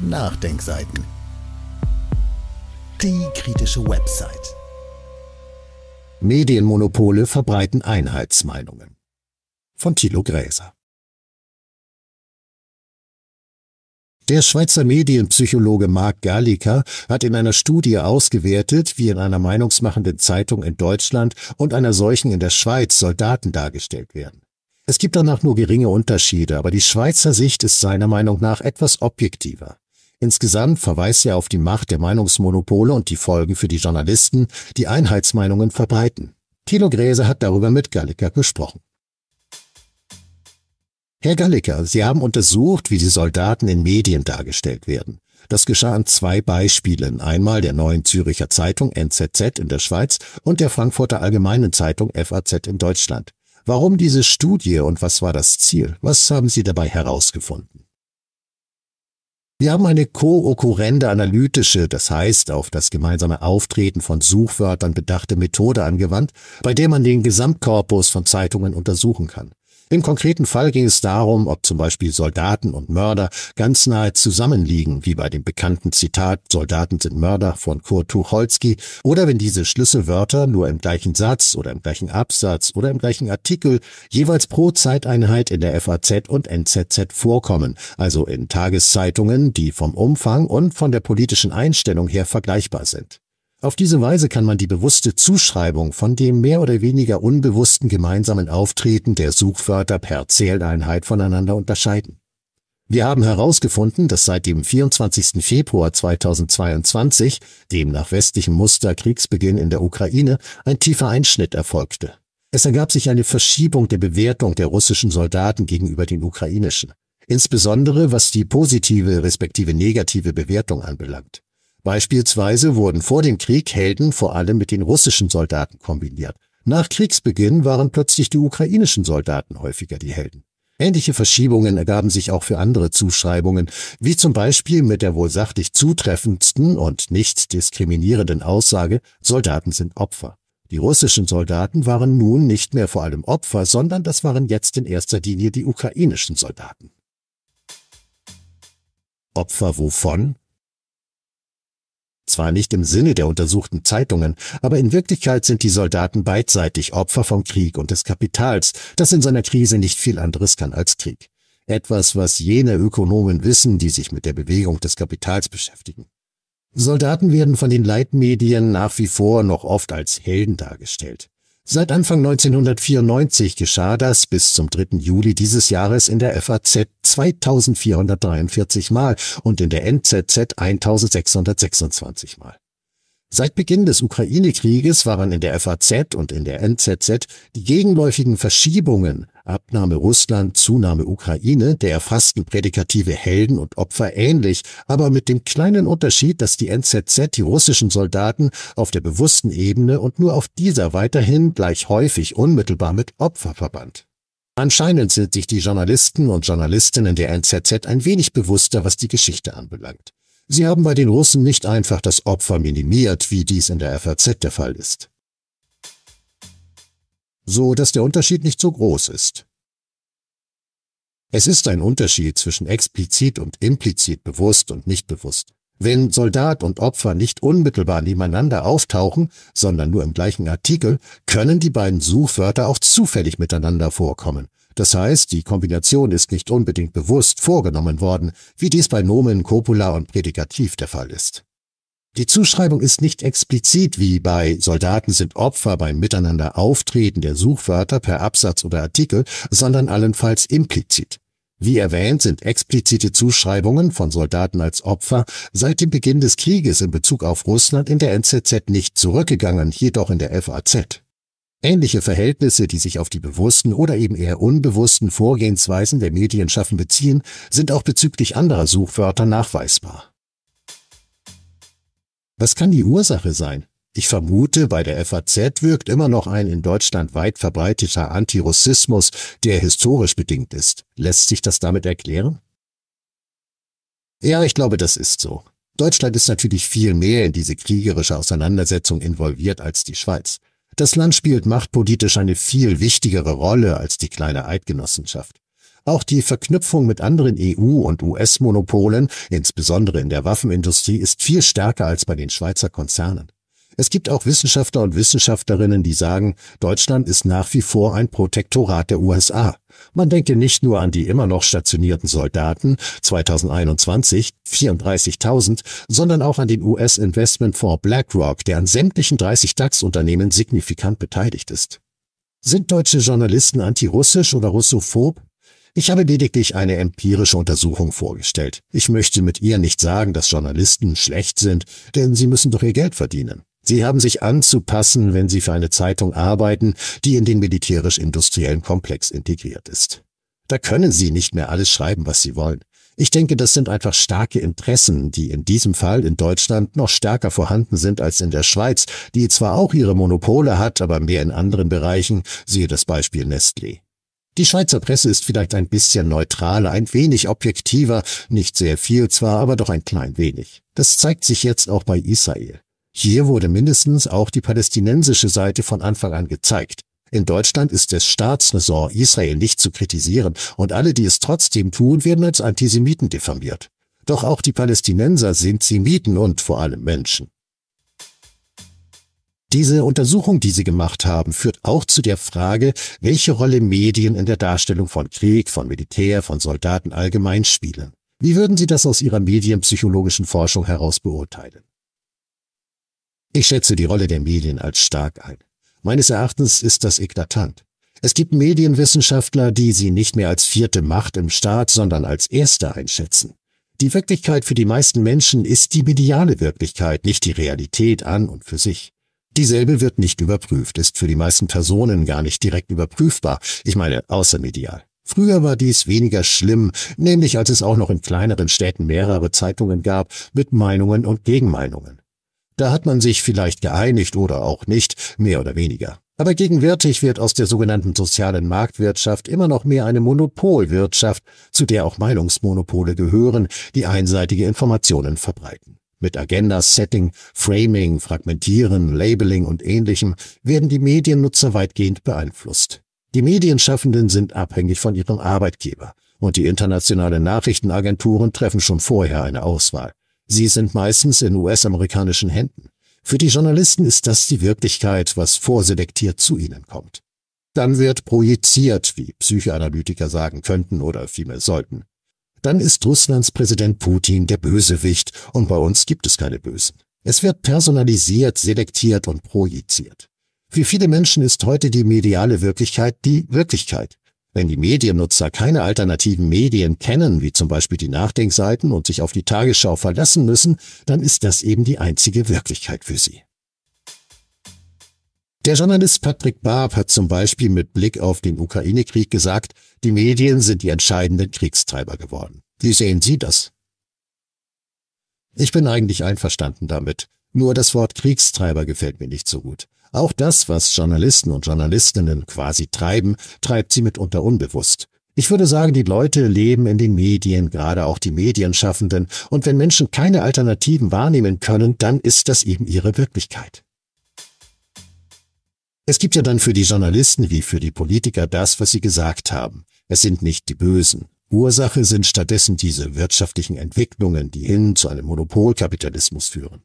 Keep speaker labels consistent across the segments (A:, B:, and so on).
A: Nachdenkseiten. Die kritische Website. Medienmonopole verbreiten Einheitsmeinungen. Von Thilo Gräser. Der Schweizer Medienpsychologe Marc Gallica hat in einer Studie ausgewertet, wie in einer meinungsmachenden Zeitung in Deutschland und einer solchen in der Schweiz Soldaten dargestellt werden. Es gibt danach nur geringe Unterschiede, aber die Schweizer Sicht ist seiner Meinung nach etwas objektiver. Insgesamt verweist er auf die Macht der Meinungsmonopole und die Folgen für die Journalisten, die Einheitsmeinungen verbreiten. Thilo Gräse hat darüber mit Gallica gesprochen. Herr Gallica, Sie haben untersucht, wie die Soldaten in Medien dargestellt werden. Das geschah an zwei Beispielen, einmal der neuen Züricher Zeitung NZZ in der Schweiz und der Frankfurter Allgemeinen Zeitung FAZ in Deutschland. Warum diese Studie und was war das Ziel? Was haben Sie dabei herausgefunden? Wir haben eine kookurrende analytische, das heißt auf das gemeinsame Auftreten von Suchwörtern bedachte Methode angewandt, bei der man den Gesamtkorpus von Zeitungen untersuchen kann im konkreten Fall ging es darum, ob zum Beispiel Soldaten und Mörder ganz nahe zusammenliegen, wie bei dem bekannten Zitat Soldaten sind Mörder von Kurt Tucholsky, oder wenn diese Schlüsselwörter nur im gleichen Satz oder im gleichen Absatz oder im gleichen Artikel jeweils pro Zeiteinheit in der FAZ und NZZ vorkommen, also in Tageszeitungen, die vom Umfang und von der politischen Einstellung her vergleichbar sind. Auf diese Weise kann man die bewusste Zuschreibung von dem mehr oder weniger unbewussten gemeinsamen Auftreten der Suchwörter per Zähleinheit voneinander unterscheiden. Wir haben herausgefunden, dass seit dem 24. Februar 2022, dem nach westlichem Muster Kriegsbeginn in der Ukraine, ein tiefer Einschnitt erfolgte. Es ergab sich eine Verschiebung der Bewertung der russischen Soldaten gegenüber den ukrainischen, insbesondere was die positive respektive negative Bewertung anbelangt. Beispielsweise wurden vor dem Krieg Helden vor allem mit den russischen Soldaten kombiniert. Nach Kriegsbeginn waren plötzlich die ukrainischen Soldaten häufiger die Helden. Ähnliche Verschiebungen ergaben sich auch für andere Zuschreibungen, wie zum Beispiel mit der wohl sachlich zutreffendsten und nicht diskriminierenden Aussage, Soldaten sind Opfer. Die russischen Soldaten waren nun nicht mehr vor allem Opfer, sondern das waren jetzt in erster Linie die ukrainischen Soldaten. Opfer wovon? Zwar nicht im Sinne der untersuchten Zeitungen, aber in Wirklichkeit sind die Soldaten beidseitig Opfer vom Krieg und des Kapitals, das in seiner Krise nicht viel anderes kann als Krieg. Etwas, was jene Ökonomen wissen, die sich mit der Bewegung des Kapitals beschäftigen. Soldaten werden von den Leitmedien nach wie vor noch oft als Helden dargestellt. Seit Anfang 1994 geschah das bis zum 3. Juli dieses Jahres in der FAZ 2443 Mal und in der NZZ 1626 Mal. Seit Beginn des Ukraine-Krieges waren in der FAZ und in der NZZ die gegenläufigen Verschiebungen Abnahme Russland, Zunahme Ukraine der erfassten Prädikative Helden und Opfer ähnlich, aber mit dem kleinen Unterschied, dass die NZZ die russischen Soldaten auf der bewussten Ebene und nur auf dieser weiterhin gleich häufig unmittelbar mit Opfer verband. Anscheinend sind sich die Journalisten und Journalistinnen der NZZ ein wenig bewusster, was die Geschichte anbelangt. Sie haben bei den Russen nicht einfach das Opfer minimiert, wie dies in der FAZ der Fall ist. So dass der Unterschied nicht so groß ist. Es ist ein Unterschied zwischen explizit und implizit bewusst und nicht bewusst. Wenn Soldat und Opfer nicht unmittelbar nebeneinander auftauchen, sondern nur im gleichen Artikel, können die beiden Suchwörter auch zufällig miteinander vorkommen. Das heißt, die Kombination ist nicht unbedingt bewusst vorgenommen worden, wie dies bei Nomen, Copula und Prädikativ der Fall ist. Die Zuschreibung ist nicht explizit wie bei Soldaten sind Opfer beim Miteinander Auftreten der Suchwörter per Absatz oder Artikel, sondern allenfalls implizit. Wie erwähnt sind explizite Zuschreibungen von Soldaten als Opfer seit dem Beginn des Krieges in Bezug auf Russland in der NZZ nicht zurückgegangen, jedoch in der FAZ. Ähnliche Verhältnisse, die sich auf die bewussten oder eben eher unbewussten Vorgehensweisen der Medienschaffen beziehen, sind auch bezüglich anderer Suchwörter nachweisbar. Was kann die Ursache sein? Ich vermute, bei der FAZ wirkt immer noch ein in Deutschland weit verbreiteter Antirussismus, der historisch bedingt ist. Lässt sich das damit erklären? Ja, ich glaube, das ist so. Deutschland ist natürlich viel mehr in diese kriegerische Auseinandersetzung involviert als die Schweiz. Das Land spielt machtpolitisch eine viel wichtigere Rolle als die kleine Eidgenossenschaft. Auch die Verknüpfung mit anderen EU- und US-Monopolen, insbesondere in der Waffenindustrie, ist viel stärker als bei den Schweizer Konzernen. Es gibt auch Wissenschaftler und Wissenschaftlerinnen, die sagen, Deutschland ist nach wie vor ein Protektorat der USA. Man denke nicht nur an die immer noch stationierten Soldaten, 2021 34.000, sondern auch an den US-Investmentfonds BlackRock, der an sämtlichen 30 DAX-Unternehmen signifikant beteiligt ist. Sind deutsche Journalisten antirussisch oder russophob? Ich habe lediglich eine empirische Untersuchung vorgestellt. Ich möchte mit ihr nicht sagen, dass Journalisten schlecht sind, denn sie müssen doch ihr Geld verdienen. Sie haben sich anzupassen, wenn Sie für eine Zeitung arbeiten, die in den militärisch-industriellen Komplex integriert ist. Da können Sie nicht mehr alles schreiben, was Sie wollen. Ich denke, das sind einfach starke Interessen, die in diesem Fall in Deutschland noch stärker vorhanden sind als in der Schweiz, die zwar auch ihre Monopole hat, aber mehr in anderen Bereichen, siehe das Beispiel Nestlé. Die Schweizer Presse ist vielleicht ein bisschen neutraler, ein wenig objektiver, nicht sehr viel zwar, aber doch ein klein wenig. Das zeigt sich jetzt auch bei Israel. Hier wurde mindestens auch die palästinensische Seite von Anfang an gezeigt. In Deutschland ist es Staatsräson Israel nicht zu kritisieren und alle, die es trotzdem tun, werden als Antisemiten diffamiert. Doch auch die Palästinenser sind Semiten und vor allem Menschen. Diese Untersuchung, die sie gemacht haben, führt auch zu der Frage, welche Rolle Medien in der Darstellung von Krieg, von Militär, von Soldaten allgemein spielen. Wie würden Sie das aus Ihrer medienpsychologischen Forschung heraus beurteilen? Ich schätze die Rolle der Medien als stark ein. Meines Erachtens ist das eklatant. Es gibt Medienwissenschaftler, die sie nicht mehr als vierte Macht im Staat, sondern als erste einschätzen. Die Wirklichkeit für die meisten Menschen ist die mediale Wirklichkeit, nicht die Realität an und für sich. Dieselbe wird nicht überprüft, ist für die meisten Personen gar nicht direkt überprüfbar, ich meine außermedial. Früher war dies weniger schlimm, nämlich als es auch noch in kleineren Städten mehrere Zeitungen gab mit Meinungen und Gegenmeinungen. Da hat man sich vielleicht geeinigt oder auch nicht, mehr oder weniger. Aber gegenwärtig wird aus der sogenannten sozialen Marktwirtschaft immer noch mehr eine Monopolwirtschaft, zu der auch Meinungsmonopole gehören, die einseitige Informationen verbreiten. Mit Agenda-Setting, Framing, Fragmentieren, Labeling und ähnlichem werden die Mediennutzer weitgehend beeinflusst. Die Medienschaffenden sind abhängig von ihrem Arbeitgeber und die internationalen Nachrichtenagenturen treffen schon vorher eine Auswahl. Sie sind meistens in US-amerikanischen Händen. Für die Journalisten ist das die Wirklichkeit, was vorselektiert zu ihnen kommt. Dann wird projiziert, wie Psychoanalytiker sagen könnten oder vielmehr sollten. Dann ist Russlands Präsident Putin der Bösewicht und bei uns gibt es keine Bösen. Es wird personalisiert, selektiert und projiziert. Für viele Menschen ist heute die mediale Wirklichkeit die Wirklichkeit. Wenn die Mediennutzer keine alternativen Medien kennen, wie zum Beispiel die Nachdenkseiten und sich auf die Tagesschau verlassen müssen, dann ist das eben die einzige Wirklichkeit für sie. Der Journalist Patrick Barb hat zum Beispiel mit Blick auf den Ukraine-Krieg gesagt, die Medien sind die entscheidenden Kriegstreiber geworden. Wie sehen Sie das? Ich bin eigentlich einverstanden damit. Nur das Wort Kriegstreiber gefällt mir nicht so gut. Auch das, was Journalisten und Journalistinnen quasi treiben, treibt sie mitunter unbewusst. Ich würde sagen, die Leute leben in den Medien, gerade auch die Medienschaffenden, und wenn Menschen keine Alternativen wahrnehmen können, dann ist das eben ihre Wirklichkeit. Es gibt ja dann für die Journalisten wie für die Politiker das, was sie gesagt haben. Es sind nicht die Bösen. Ursache sind stattdessen diese wirtschaftlichen Entwicklungen, die hin zu einem Monopolkapitalismus führen.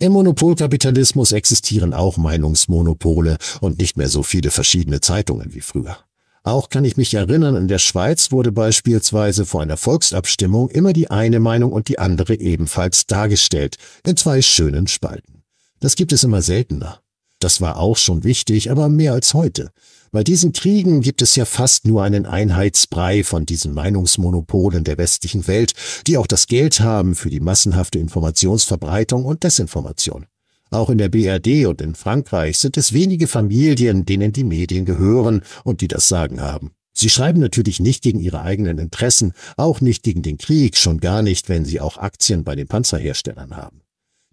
A: Im Monopolkapitalismus existieren auch Meinungsmonopole und nicht mehr so viele verschiedene Zeitungen wie früher. Auch kann ich mich erinnern, in der Schweiz wurde beispielsweise vor einer Volksabstimmung immer die eine Meinung und die andere ebenfalls dargestellt, in zwei schönen Spalten. Das gibt es immer seltener. Das war auch schon wichtig, aber mehr als heute. Bei diesen Kriegen gibt es ja fast nur einen Einheitsbrei von diesen Meinungsmonopolen der westlichen Welt, die auch das Geld haben für die massenhafte Informationsverbreitung und Desinformation. Auch in der BRD und in Frankreich sind es wenige Familien, denen die Medien gehören und die das Sagen haben. Sie schreiben natürlich nicht gegen ihre eigenen Interessen, auch nicht gegen den Krieg, schon gar nicht, wenn sie auch Aktien bei den Panzerherstellern haben.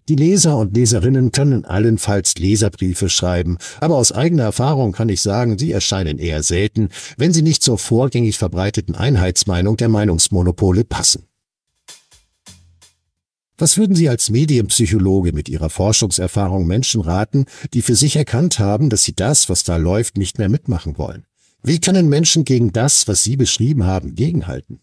A: Die Leser und Leserinnen können allenfalls Leserbriefe schreiben, aber aus eigener Erfahrung kann ich sagen, sie erscheinen eher selten, wenn sie nicht zur vorgängig verbreiteten Einheitsmeinung der Meinungsmonopole passen. Was würden Sie als Medienpsychologe mit Ihrer Forschungserfahrung Menschen raten, die für sich erkannt haben, dass sie das, was da läuft, nicht mehr mitmachen wollen? Wie können Menschen gegen das, was Sie beschrieben haben, gegenhalten?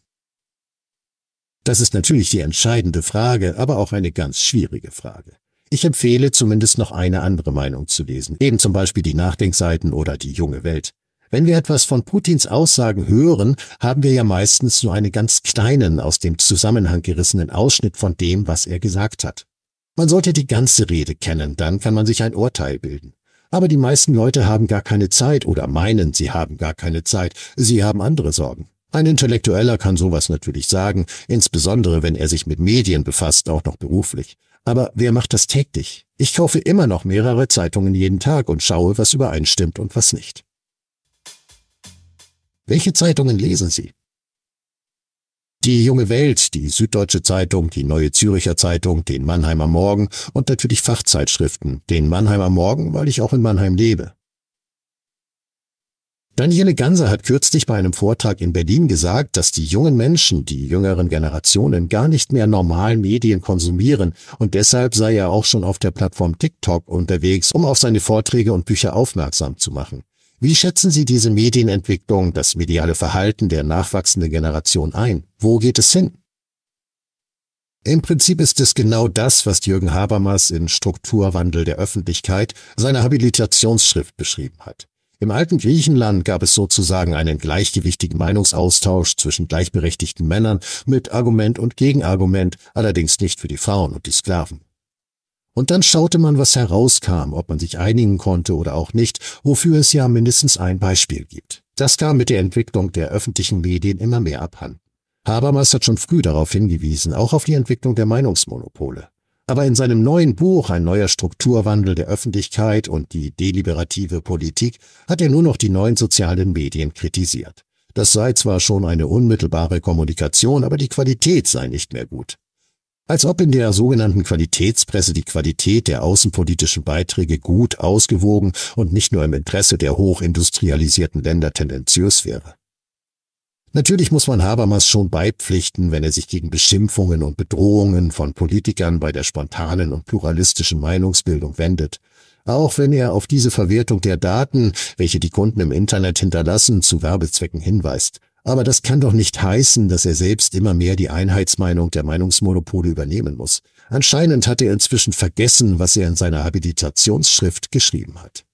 A: Das ist natürlich die entscheidende Frage, aber auch eine ganz schwierige Frage. Ich empfehle zumindest noch eine andere Meinung zu lesen, eben zum Beispiel die Nachdenkseiten oder die junge Welt. Wenn wir etwas von Putins Aussagen hören, haben wir ja meistens nur einen ganz kleinen, aus dem Zusammenhang gerissenen Ausschnitt von dem, was er gesagt hat. Man sollte die ganze Rede kennen, dann kann man sich ein Urteil bilden. Aber die meisten Leute haben gar keine Zeit oder meinen, sie haben gar keine Zeit, sie haben andere Sorgen. Ein Intellektueller kann sowas natürlich sagen, insbesondere wenn er sich mit Medien befasst, auch noch beruflich. Aber wer macht das täglich? Ich kaufe immer noch mehrere Zeitungen jeden Tag und schaue, was übereinstimmt und was nicht. Welche Zeitungen lesen Sie? Die Junge Welt, die Süddeutsche Zeitung, die Neue Züricher Zeitung, den Mannheimer Morgen und natürlich Fachzeitschriften. Den Mannheimer Morgen, weil ich auch in Mannheim lebe. Daniele Ganser hat kürzlich bei einem Vortrag in Berlin gesagt, dass die jungen Menschen, die jüngeren Generationen gar nicht mehr normal Medien konsumieren und deshalb sei er auch schon auf der Plattform TikTok unterwegs, um auf seine Vorträge und Bücher aufmerksam zu machen. Wie schätzen Sie diese Medienentwicklung, das mediale Verhalten der nachwachsenden Generation ein? Wo geht es hin? Im Prinzip ist es genau das, was Jürgen Habermas in Strukturwandel der Öffentlichkeit seiner Habilitationsschrift beschrieben hat. Im alten Griechenland gab es sozusagen einen gleichgewichtigen Meinungsaustausch zwischen gleichberechtigten Männern mit Argument und Gegenargument, allerdings nicht für die Frauen und die Sklaven. Und dann schaute man, was herauskam, ob man sich einigen konnte oder auch nicht, wofür es ja mindestens ein Beispiel gibt. Das kam mit der Entwicklung der öffentlichen Medien immer mehr abhanden. Habermas hat schon früh darauf hingewiesen, auch auf die Entwicklung der Meinungsmonopole. Aber in seinem neuen Buch Ein neuer Strukturwandel der Öffentlichkeit und die deliberative Politik hat er nur noch die neuen sozialen Medien kritisiert. Das sei zwar schon eine unmittelbare Kommunikation, aber die Qualität sei nicht mehr gut. Als ob in der sogenannten Qualitätspresse die Qualität der außenpolitischen Beiträge gut ausgewogen und nicht nur im Interesse der hochindustrialisierten Länder tendenziös wäre. Natürlich muss man Habermas schon beipflichten, wenn er sich gegen Beschimpfungen und Bedrohungen von Politikern bei der spontanen und pluralistischen Meinungsbildung wendet, auch wenn er auf diese Verwertung der Daten, welche die Kunden im Internet hinterlassen, zu Werbezwecken hinweist. Aber das kann doch nicht heißen, dass er selbst immer mehr die Einheitsmeinung der Meinungsmonopole übernehmen muss. Anscheinend hat er inzwischen vergessen, was er in seiner Habilitationsschrift geschrieben hat.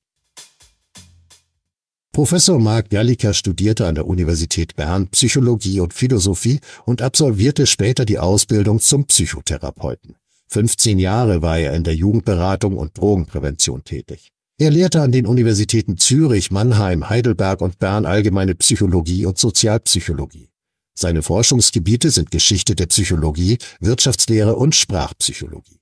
A: Professor Marc Gallica studierte an der Universität Bern Psychologie und Philosophie und absolvierte später die Ausbildung zum Psychotherapeuten. 15 Jahre war er in der Jugendberatung und Drogenprävention tätig. Er lehrte an den Universitäten Zürich, Mannheim, Heidelberg und Bern allgemeine Psychologie und Sozialpsychologie. Seine Forschungsgebiete sind Geschichte der Psychologie, Wirtschaftslehre und Sprachpsychologie.